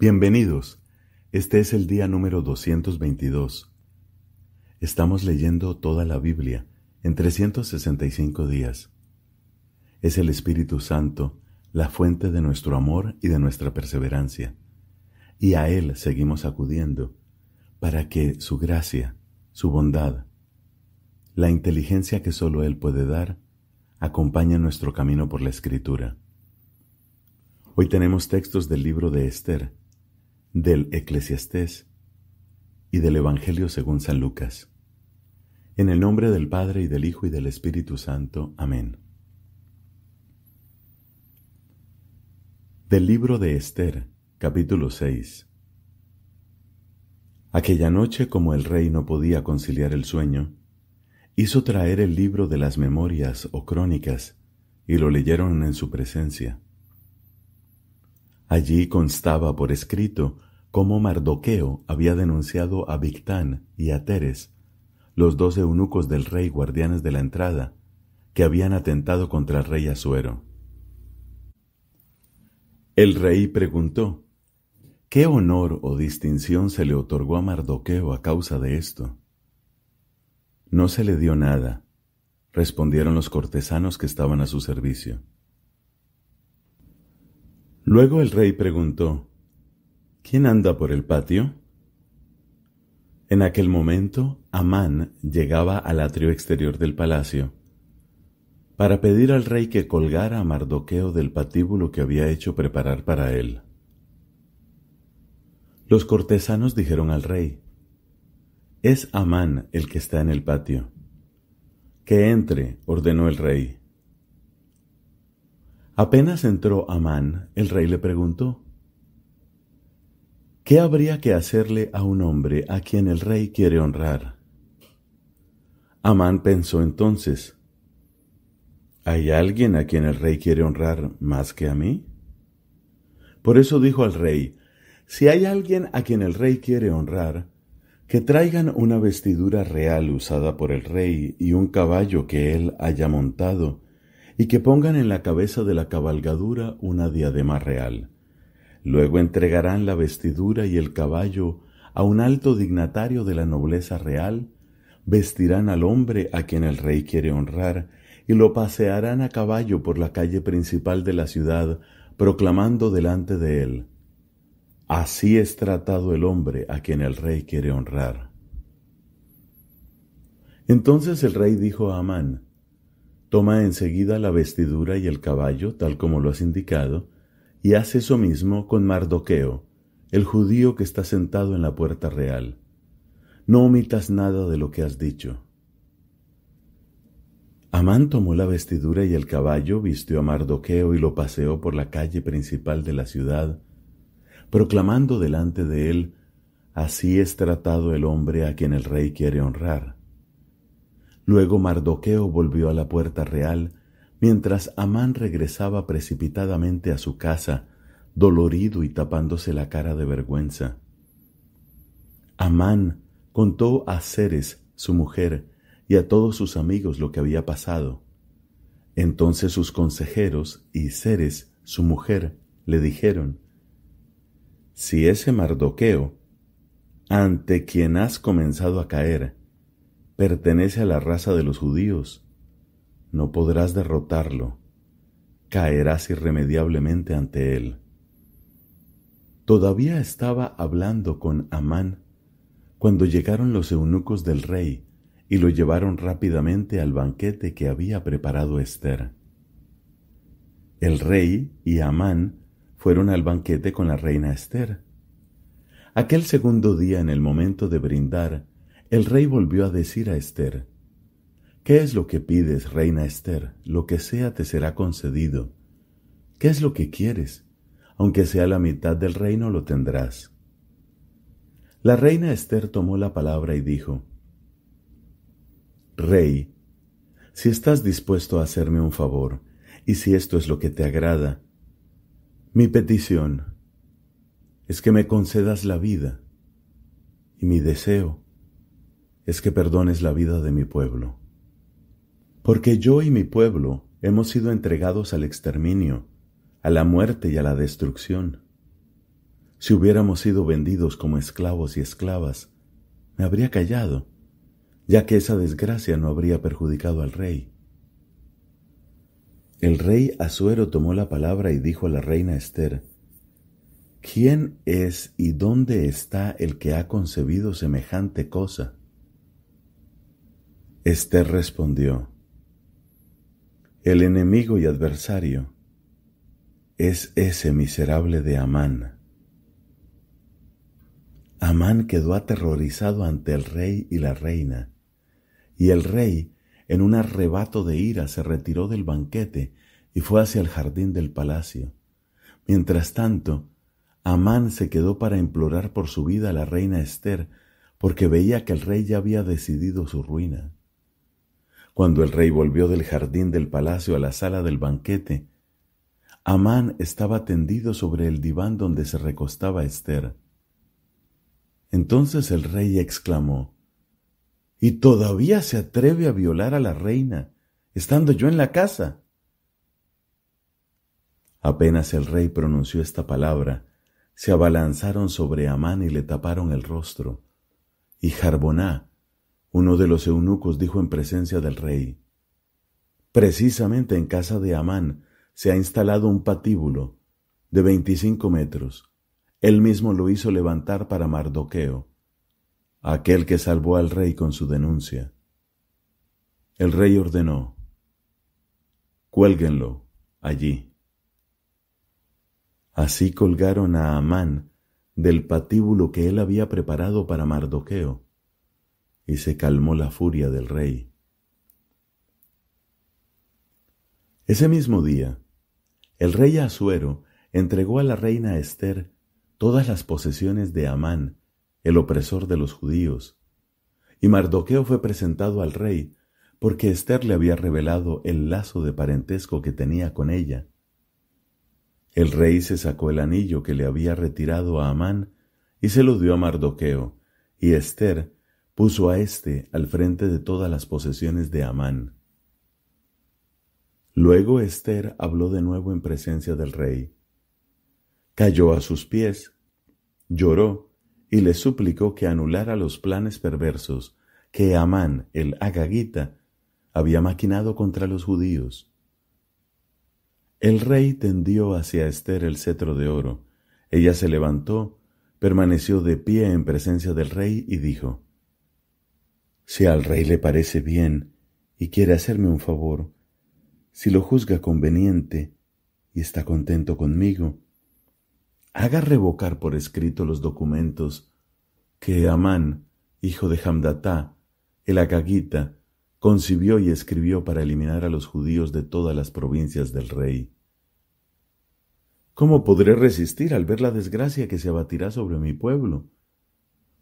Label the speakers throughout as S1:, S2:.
S1: Bienvenidos. Este es el día número 222. Estamos leyendo toda la Biblia en 365 días. Es el Espíritu Santo la fuente de nuestro amor y de nuestra perseverancia, y a Él seguimos acudiendo para que su gracia, su bondad, la inteligencia que sólo Él puede dar, acompañe nuestro camino por la Escritura. Hoy tenemos textos del libro de Esther, del Eclesiastés y del Evangelio según San Lucas. En el nombre del Padre y del Hijo y del Espíritu Santo. Amén. Del libro de Esther, capítulo 6. Aquella noche, como el rey no podía conciliar el sueño, hizo traer el libro de las memorias o crónicas, y lo leyeron en su presencia. Allí constaba por escrito cómo Mardoqueo había denunciado a Victán y a Teres, los dos eunucos del rey guardianes de la entrada, que habían atentado contra el rey Asuero. El rey preguntó, ¿qué honor o distinción se le otorgó a Mardoqueo a causa de esto? No se le dio nada, respondieron los cortesanos que estaban a su servicio. Luego el rey preguntó, ¿Quién anda por el patio? En aquel momento, Amán llegaba al atrio exterior del palacio para pedir al rey que colgara a Mardoqueo del patíbulo que había hecho preparar para él. Los cortesanos dijeron al rey, Es Amán el que está en el patio. Que entre, ordenó el rey. Apenas entró Amán, el rey le preguntó, ¿qué habría que hacerle a un hombre a quien el rey quiere honrar? Amán pensó entonces, ¿hay alguien a quien el rey quiere honrar más que a mí? Por eso dijo al rey, si hay alguien a quien el rey quiere honrar, que traigan una vestidura real usada por el rey y un caballo que él haya montado, y que pongan en la cabeza de la cabalgadura una diadema real. Luego entregarán la vestidura y el caballo a un alto dignatario de la nobleza real, vestirán al hombre a quien el rey quiere honrar, y lo pasearán a caballo por la calle principal de la ciudad, proclamando delante de él, Así es tratado el hombre a quien el rey quiere honrar. Entonces el rey dijo a Amán, Toma enseguida la vestidura y el caballo, tal como lo has indicado, y haz eso mismo con Mardoqueo, el judío que está sentado en la puerta real. No omitas nada de lo que has dicho. Amán tomó la vestidura y el caballo, vistió a Mardoqueo y lo paseó por la calle principal de la ciudad, proclamando delante de él, Así es tratado el hombre a quien el rey quiere honrar. Luego Mardoqueo volvió a la puerta real, mientras Amán regresaba precipitadamente a su casa, dolorido y tapándose la cara de vergüenza. Amán contó a Ceres, su mujer, y a todos sus amigos lo que había pasado. Entonces sus consejeros y Ceres, su mujer, le dijeron, Si ese Mardoqueo, ante quien has comenzado a caer, pertenece a la raza de los judíos. No podrás derrotarlo. Caerás irremediablemente ante él. Todavía estaba hablando con Amán cuando llegaron los eunucos del rey y lo llevaron rápidamente al banquete que había preparado Esther. El rey y Amán fueron al banquete con la reina Esther. Aquel segundo día, en el momento de brindar, el rey volvió a decir a Esther, ¿Qué es lo que pides, reina Esther? Lo que sea te será concedido. ¿Qué es lo que quieres? Aunque sea la mitad del reino, lo tendrás. La reina Esther tomó la palabra y dijo, Rey, si estás dispuesto a hacerme un favor, y si esto es lo que te agrada, mi petición es que me concedas la vida, y mi deseo es que perdones la vida de mi pueblo. Porque yo y mi pueblo hemos sido entregados al exterminio, a la muerte y a la destrucción. Si hubiéramos sido vendidos como esclavos y esclavas, me habría callado, ya que esa desgracia no habría perjudicado al rey. El rey Azuero tomó la palabra y dijo a la reina Esther, ¿Quién es y dónde está el que ha concebido semejante cosa? Esther respondió, El enemigo y adversario es ese miserable de Amán. Amán quedó aterrorizado ante el rey y la reina, y el rey, en un arrebato de ira, se retiró del banquete y fue hacia el jardín del palacio. Mientras tanto, Amán se quedó para implorar por su vida a la reina Esther, porque veía que el rey ya había decidido su ruina. Cuando el rey volvió del jardín del palacio a la sala del banquete, Amán estaba tendido sobre el diván donde se recostaba Esther. Entonces el rey exclamó, ¿Y todavía se atreve a violar a la reina, estando yo en la casa? Apenas el rey pronunció esta palabra, se abalanzaron sobre Amán y le taparon el rostro. Y Jarboná, uno de los eunucos dijo en presencia del rey, Precisamente en casa de Amán se ha instalado un patíbulo de veinticinco metros. Él mismo lo hizo levantar para Mardoqueo, aquel que salvó al rey con su denuncia. El rey ordenó, cuélguenlo allí. Así colgaron a Amán del patíbulo que él había preparado para Mardoqueo y se calmó la furia del rey. Ese mismo día, el rey Asuero entregó a la reina Esther todas las posesiones de Amán, el opresor de los judíos, y Mardoqueo fue presentado al rey, porque Esther le había revelado el lazo de parentesco que tenía con ella. El rey se sacó el anillo que le había retirado a Amán y se lo dio a Mardoqueo, y Esther puso a éste al frente de todas las posesiones de Amán. Luego Esther habló de nuevo en presencia del rey. Cayó a sus pies, lloró y le suplicó que anulara los planes perversos que Amán, el Agagita, había maquinado contra los judíos. El rey tendió hacia Esther el cetro de oro. Ella se levantó, permaneció de pie en presencia del rey y dijo, si al rey le parece bien y quiere hacerme un favor, si lo juzga conveniente y está contento conmigo, haga revocar por escrito los documentos que Amán, hijo de Hamdatá, el Acagita, concibió y escribió para eliminar a los judíos de todas las provincias del rey. ¿Cómo podré resistir al ver la desgracia que se abatirá sobre mi pueblo?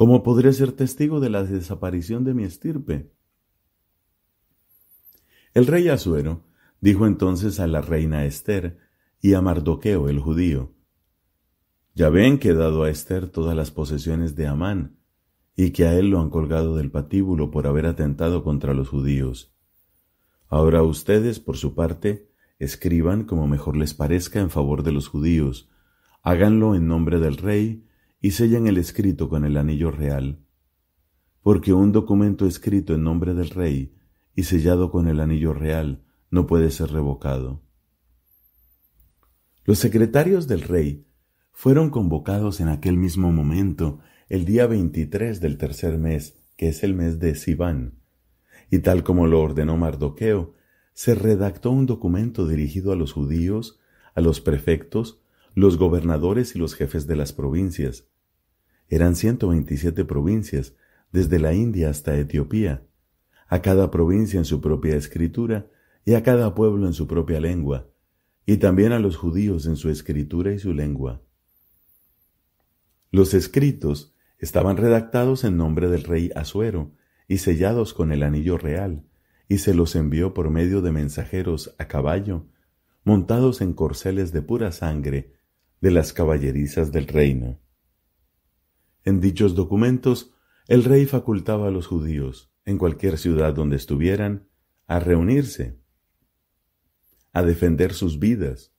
S1: ¿Cómo podré ser testigo de la desaparición de mi estirpe? El rey Azuero dijo entonces a la reina Esther y a Mardoqueo el judío, Ya ven que he dado a Esther todas las posesiones de Amán, y que a él lo han colgado del patíbulo por haber atentado contra los judíos. Ahora ustedes, por su parte, escriban como mejor les parezca en favor de los judíos, háganlo en nombre del rey, y sellan el escrito con el anillo real. Porque un documento escrito en nombre del rey y sellado con el anillo real no puede ser revocado. Los secretarios del rey fueron convocados en aquel mismo momento, el día 23 del tercer mes, que es el mes de Sivan, y tal como lo ordenó Mardoqueo, se redactó un documento dirigido a los judíos, a los prefectos, los gobernadores y los jefes de las provincias, eran veintisiete provincias, desde la India hasta Etiopía, a cada provincia en su propia escritura y a cada pueblo en su propia lengua, y también a los judíos en su escritura y su lengua. Los escritos estaban redactados en nombre del rey Asuero y sellados con el anillo real, y se los envió por medio de mensajeros a caballo, montados en corceles de pura sangre, de las caballerizas del reino. En dichos documentos, el rey facultaba a los judíos, en cualquier ciudad donde estuvieran, a reunirse, a defender sus vidas,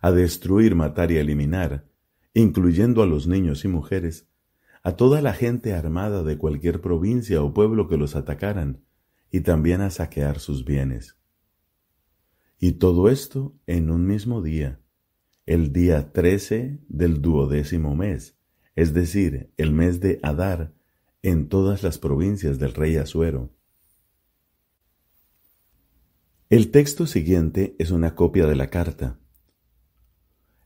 S1: a destruir, matar y eliminar, incluyendo a los niños y mujeres, a toda la gente armada de cualquier provincia o pueblo que los atacaran, y también a saquear sus bienes. Y todo esto en un mismo día, el día trece del duodécimo mes, es decir, el mes de Adar, en todas las provincias del rey Asuero. El texto siguiente es una copia de la carta.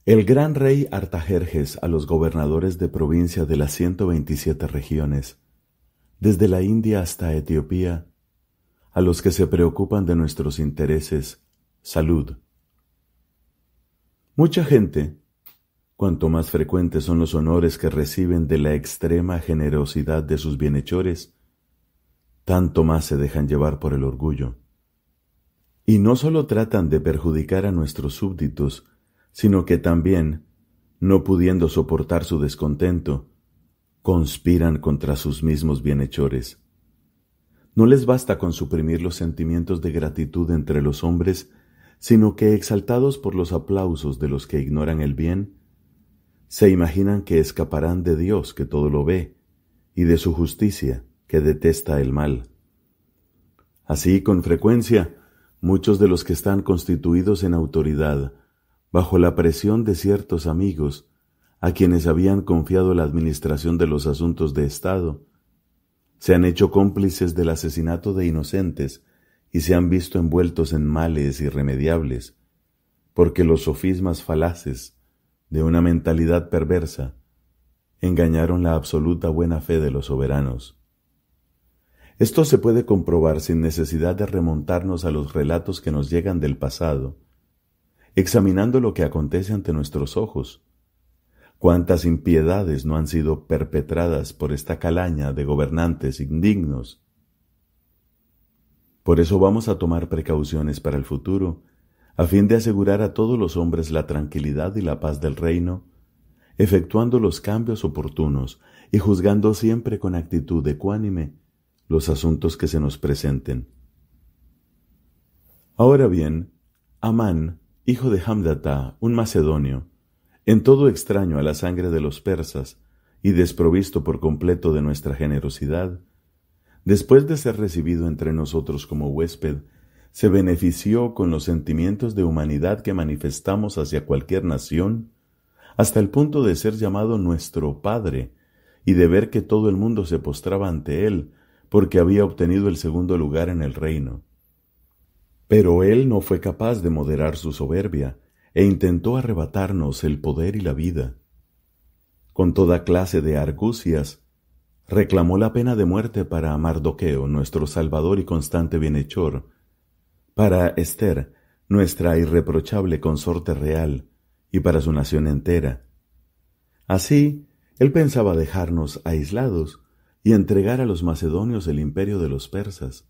S1: El gran rey Artajerjes a los gobernadores de provincia de las 127 regiones, desde la India hasta Etiopía, a los que se preocupan de nuestros intereses, salud. Mucha gente, Cuanto más frecuentes son los honores que reciben de la extrema generosidad de sus bienhechores, tanto más se dejan llevar por el orgullo. Y no solo tratan de perjudicar a nuestros súbditos, sino que también, no pudiendo soportar su descontento, conspiran contra sus mismos bienhechores. No les basta con suprimir los sentimientos de gratitud entre los hombres, sino que exaltados por los aplausos de los que ignoran el bien, se imaginan que escaparán de Dios que todo lo ve, y de su justicia que detesta el mal. Así, con frecuencia, muchos de los que están constituidos en autoridad, bajo la presión de ciertos amigos, a quienes habían confiado la administración de los asuntos de Estado, se han hecho cómplices del asesinato de inocentes y se han visto envueltos en males irremediables, porque los sofismas falaces de una mentalidad perversa, engañaron la absoluta buena fe de los soberanos. Esto se puede comprobar sin necesidad de remontarnos a los relatos que nos llegan del pasado, examinando lo que acontece ante nuestros ojos. Cuántas impiedades no han sido perpetradas por esta calaña de gobernantes indignos. Por eso vamos a tomar precauciones para el futuro a fin de asegurar a todos los hombres la tranquilidad y la paz del reino, efectuando los cambios oportunos y juzgando siempre con actitud ecuánime los asuntos que se nos presenten. Ahora bien, Amán, hijo de Hamdatá, un macedonio, en todo extraño a la sangre de los persas y desprovisto por completo de nuestra generosidad, después de ser recibido entre nosotros como huésped se benefició con los sentimientos de humanidad que manifestamos hacia cualquier nación, hasta el punto de ser llamado nuestro Padre y de ver que todo el mundo se postraba ante él, porque había obtenido el segundo lugar en el reino. Pero él no fue capaz de moderar su soberbia, e intentó arrebatarnos el poder y la vida. Con toda clase de argucias, reclamó la pena de muerte para Mardoqueo, nuestro Salvador y constante bienhechor, para Esther, nuestra irreprochable consorte real, y para su nación entera. Así, él pensaba dejarnos aislados y entregar a los macedonios el imperio de los persas.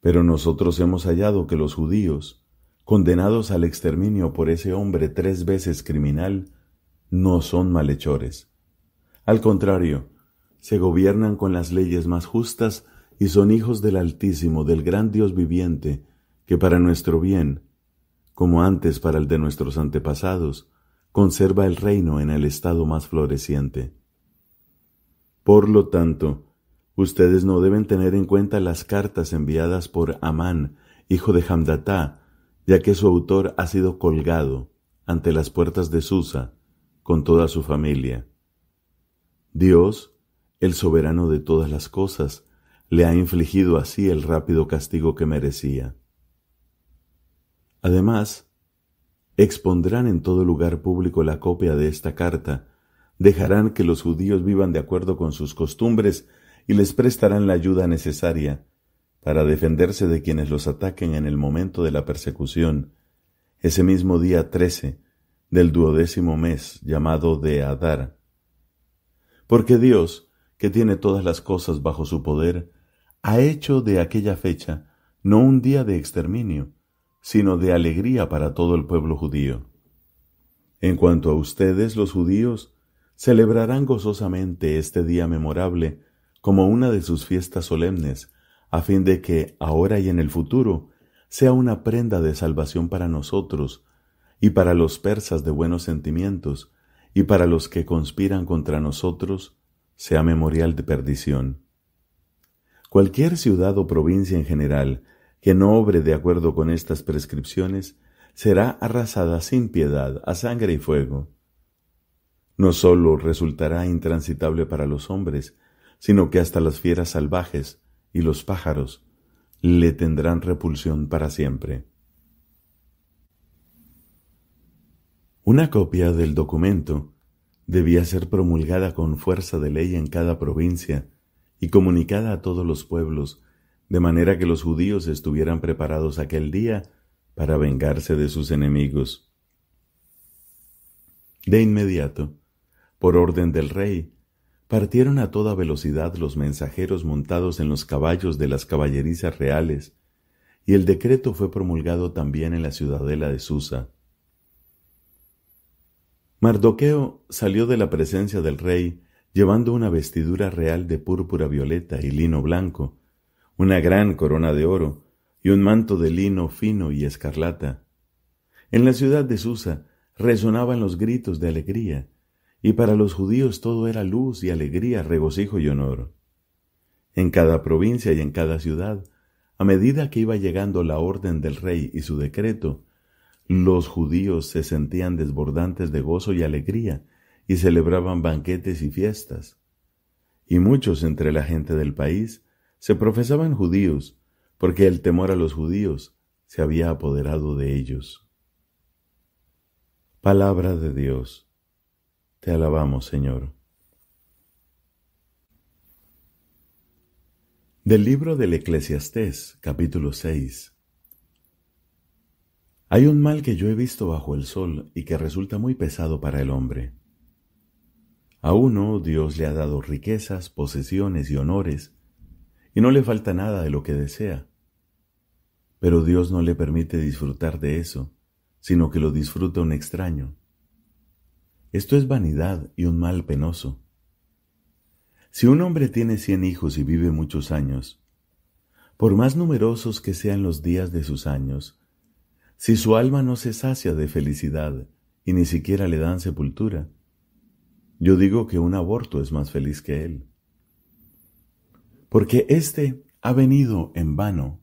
S1: Pero nosotros hemos hallado que los judíos, condenados al exterminio por ese hombre tres veces criminal, no son malhechores. Al contrario, se gobiernan con las leyes más justas y son hijos del Altísimo, del gran Dios viviente, que para nuestro bien, como antes para el de nuestros antepasados, conserva el reino en el estado más floreciente. Por lo tanto, ustedes no deben tener en cuenta las cartas enviadas por Amán, hijo de Hamdatá, ya que su autor ha sido colgado ante las puertas de Susa, con toda su familia. Dios, el soberano de todas las cosas, le ha infligido así el rápido castigo que merecía. Además, expondrán en todo lugar público la copia de esta carta, dejarán que los judíos vivan de acuerdo con sus costumbres y les prestarán la ayuda necesaria para defenderse de quienes los ataquen en el momento de la persecución, ese mismo día 13 del duodécimo mes llamado de Adar. Porque Dios, que tiene todas las cosas bajo su poder, ha hecho de aquella fecha no un día de exterminio, sino de alegría para todo el pueblo judío. En cuanto a ustedes, los judíos, celebrarán gozosamente este día memorable como una de sus fiestas solemnes, a fin de que, ahora y en el futuro, sea una prenda de salvación para nosotros, y para los persas de buenos sentimientos, y para los que conspiran contra nosotros, sea memorial de perdición. Cualquier ciudad o provincia en general que no obre de acuerdo con estas prescripciones será arrasada sin piedad a sangre y fuego. No sólo resultará intransitable para los hombres, sino que hasta las fieras salvajes y los pájaros le tendrán repulsión para siempre. Una copia del documento debía ser promulgada con fuerza de ley en cada provincia, y comunicada a todos los pueblos, de manera que los judíos estuvieran preparados aquel día para vengarse de sus enemigos. De inmediato, por orden del rey, partieron a toda velocidad los mensajeros montados en los caballos de las caballerizas reales, y el decreto fue promulgado también en la ciudadela de Susa. Mardoqueo salió de la presencia del rey llevando una vestidura real de púrpura violeta y lino blanco, una gran corona de oro y un manto de lino fino y escarlata. En la ciudad de Susa resonaban los gritos de alegría, y para los judíos todo era luz y alegría, regocijo y honor. En cada provincia y en cada ciudad, a medida que iba llegando la orden del rey y su decreto, los judíos se sentían desbordantes de gozo y alegría, y celebraban banquetes y fiestas. Y muchos entre la gente del país se profesaban judíos, porque el temor a los judíos se había apoderado de ellos. Palabra de Dios. Te alabamos, Señor. Del libro del Eclesiastés, capítulo 6. Hay un mal que yo he visto bajo el sol y que resulta muy pesado para el hombre. A uno Dios le ha dado riquezas, posesiones y honores, y no le falta nada de lo que desea. Pero Dios no le permite disfrutar de eso, sino que lo disfruta un extraño. Esto es vanidad y un mal penoso. Si un hombre tiene cien hijos y vive muchos años, por más numerosos que sean los días de sus años, si su alma no se sacia de felicidad y ni siquiera le dan sepultura, yo digo que un aborto es más feliz que él. Porque éste ha venido en vano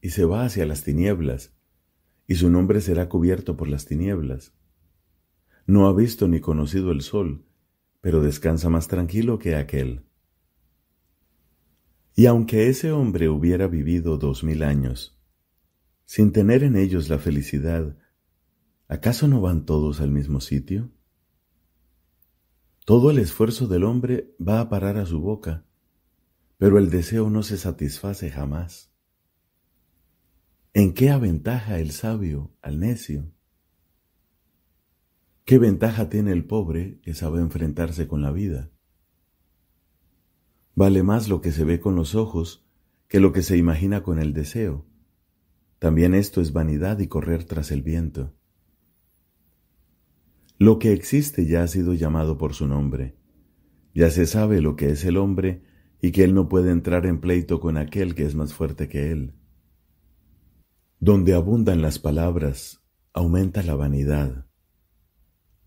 S1: y se va hacia las tinieblas, y su nombre será cubierto por las tinieblas. No ha visto ni conocido el sol, pero descansa más tranquilo que aquel. Y aunque ese hombre hubiera vivido dos mil años, sin tener en ellos la felicidad, ¿acaso no van todos al mismo sitio? Todo el esfuerzo del hombre va a parar a su boca, pero el deseo no se satisface jamás. ¿En qué aventaja el sabio al necio? ¿Qué ventaja tiene el pobre que sabe enfrentarse con la vida? Vale más lo que se ve con los ojos que lo que se imagina con el deseo. También esto es vanidad y correr tras el viento. Lo que existe ya ha sido llamado por su nombre. Ya se sabe lo que es el hombre y que él no puede entrar en pleito con aquel que es más fuerte que él. Donde abundan las palabras, aumenta la vanidad.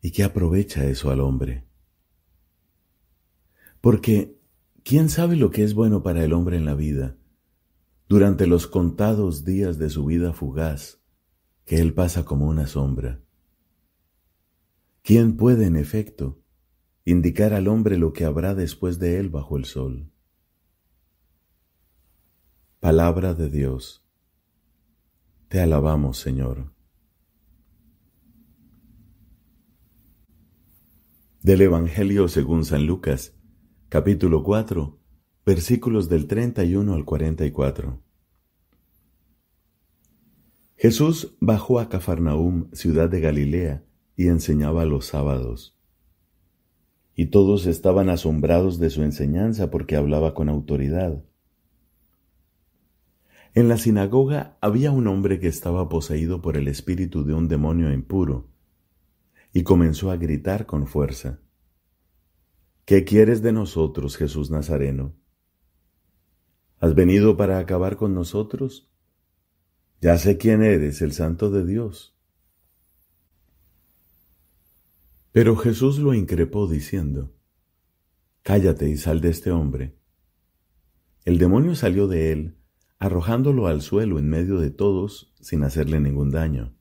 S1: ¿Y qué aprovecha eso al hombre? Porque, ¿quién sabe lo que es bueno para el hombre en la vida? Durante los contados días de su vida fugaz, que él pasa como una sombra. ¿Quién puede, en efecto, indicar al hombre lo que habrá después de él bajo el sol? Palabra de Dios. Te alabamos, Señor. Del Evangelio según San Lucas, capítulo 4, versículos del 31 al 44. Jesús bajó a Cafarnaúm, ciudad de Galilea, y enseñaba los sábados. Y todos estaban asombrados de su enseñanza porque hablaba con autoridad. En la sinagoga había un hombre que estaba poseído por el espíritu de un demonio impuro, y comenzó a gritar con fuerza, ¿Qué quieres de nosotros, Jesús Nazareno? ¿Has venido para acabar con nosotros? Ya sé quién eres, el Santo de Dios. Pero Jesús lo increpó diciendo, Cállate y sal de este hombre. El demonio salió de él, arrojándolo al suelo en medio de todos, sin hacerle ningún daño.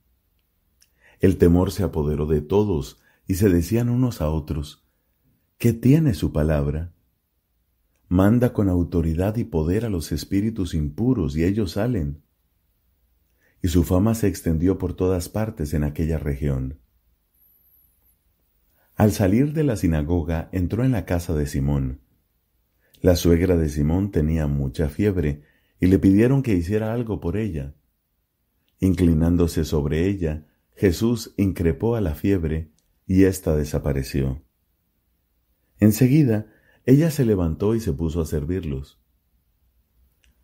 S1: El temor se apoderó de todos, y se decían unos a otros, ¿qué tiene su palabra? Manda con autoridad y poder a los espíritus impuros, y ellos salen. Y su fama se extendió por todas partes en aquella región. Al salir de la sinagoga entró en la casa de Simón. La suegra de Simón tenía mucha fiebre y le pidieron que hiciera algo por ella. Inclinándose sobre ella, Jesús increpó a la fiebre y ésta desapareció. Enseguida, ella se levantó y se puso a servirlos.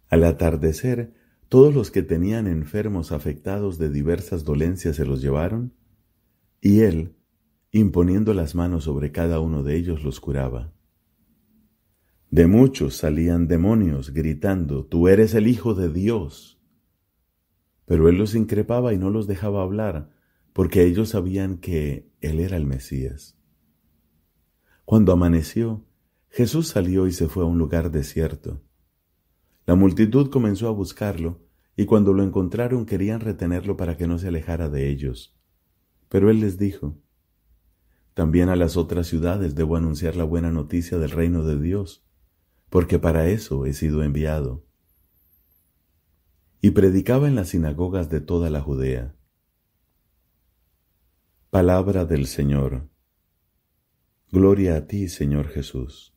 S1: Al atardecer, todos los que tenían enfermos afectados de diversas dolencias se los llevaron, y él, imponiendo las manos sobre cada uno de ellos los curaba. De muchos salían demonios gritando, Tú eres el Hijo de Dios. Pero él los increpaba y no los dejaba hablar, porque ellos sabían que él era el Mesías. Cuando amaneció, Jesús salió y se fue a un lugar desierto. La multitud comenzó a buscarlo, y cuando lo encontraron querían retenerlo para que no se alejara de ellos. Pero él les dijo, también a las otras ciudades debo anunciar la buena noticia del reino de Dios, porque para eso he sido enviado. Y predicaba en las sinagogas de toda la Judea. Palabra del Señor. Gloria a ti, Señor Jesús.